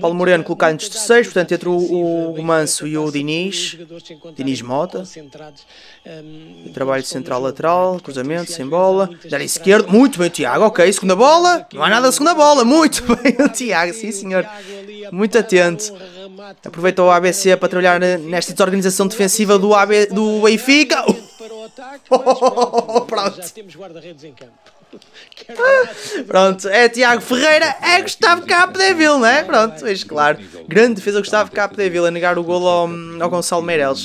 Paulo Moreno colocado entre os terceiros, portanto, entre o, o e o Diniz, Diniz Mota. Trabalho central lateral, cruzamento, sem bola. Dar esquerdo, muito bem, Tiago, ok. Segunda bola, não há nada segunda bola, muito bem, o Tiago, sim senhor. Muito atento. Aproveita o ABC para trabalhar nesta desorganização defensiva do, AB, do Benfica. Oh, oh, oh, pronto. Já temos guarda-redes em campo. Pronto, é Tiago Ferreira, é Gustavo Capdeville, não é? Pronto, é claro. Grande defesa Gustavo Capdeville a negar o golo ao, ao Gonçalo Meireles.